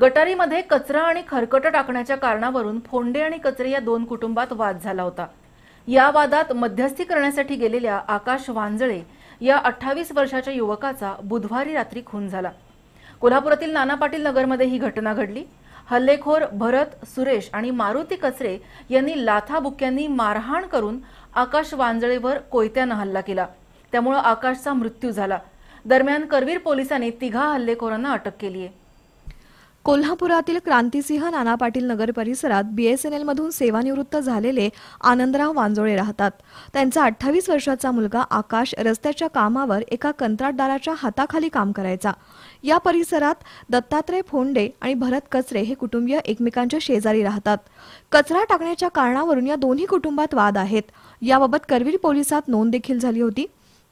गटारीमध्ये कचरा आणि खरकट टाकण्याच्या कारणावरून फोंडे आणि कचरे या दोन कुटुंबात वाद झाला होता या वादात मध्यस्थी करण्यासाठी गेलेल्या आकाश वांजळे या अठ्ठावीस वर्षाच्या युवकाचा बुधवारी रात्री खून झाला कोल्हापुरातील नाना पाटील नगरमध्ये ही घटना घडली हल्लेखोर भरत सुरेश आणि मारुती कचरे यांनी लाथाबुक्यांनी मारहाण करून आकाश वांजळेवर कोयत्यानं हल्ला केला त्यामुळे आकाशचा मृत्यू झाला दरम्यान करवीर पोलिसांनी तिघा हल्लेखोरांना अटक केली आहे कोल्हापुरातील क्रांतीसिंह नाना पाटील नगर परिसरात मधून सेवानिवृत्त झालेले आनंदराव वांजोळे राहतात त्यांचा अठ्ठावीस वर्षाचा मुलगा आकाश रस्त्याच्या कामावर एका कंत्राटदाराच्या हाताखाली काम करायचा या परिसरात दत्तात्रय फोंडे आणि भरत कचरे हे कुटुंबीय एकमेकांच्या शेजारी राहतात कचरा टाकण्याच्या कारणावरून या दोन्ही कुटुंबात वाद आहेत याबाबत करवीर पोलिसात नोंद देखील झाली होती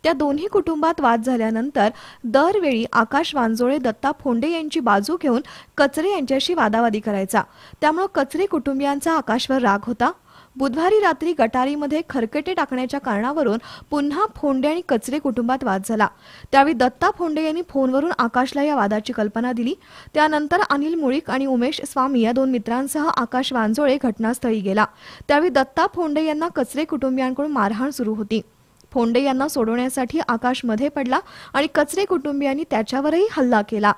त्या दोन्ही कुटुंबात वाद झाल्यानंतर दरवेळी आकाश वांजोळे दत्ता फोंडे यांची बाजू घेऊन कचरे यांच्याशी वादावादी करायचा त्यामुळे कचरे कुटुंबियांचा आकाशवर राग होता बुधवारी रात्री गटारीमध्ये खरकटे टाकण्याच्या कारणावरून पुन्हा फोंडे आणि कचरे कुटुंबात वाद झाला त्यावेळी दत्ता फोंडे यांनी फोनवरून आकाशला या वादाची कल्पना दिली त्यानंतर अनिल मुळीक आणि उमेश स्वामी या दोन मित्रांसह आकाश वांजोळे घटनास्थळी गेला त्यावेळी दत्ता फोंडे यांना कचरे कुटुंबियांकडून मारहाण सुरू होती फोंडे यांना सोडवण्यासाठी आकाश मध्ये पडला आणि कचरे कुटुंबियांनी त्याच्यावरही हल्ला केला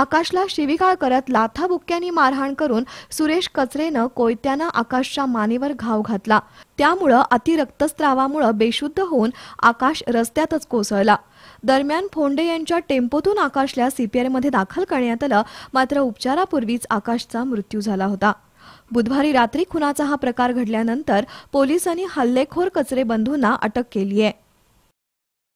आकाशला शिविकाळ करत लाथाबुक्क्यांनी मारहाण करून सुरेश कचरेनं कोयत्यानं आकाशच्या मानेवर घाव घातला त्यामुळं अतिरक्तस्त्रावामुळं बेशुद्ध होऊन आकाश रस्त्यातच कोसळला दरम्यान फोंडे यांच्या टेम्पोतून आकाशला सीपीआरमध्ये दाखल करण्यात आलं मात्र उपचारापूर्वीच आकाशचा मृत्यू झाला होता बुधवारी रात्री खुनाचा हा प्रकार घडल्यानंतर पोलिसांनी हल्लेखोर कचरे बंधूंना अटक केली आहे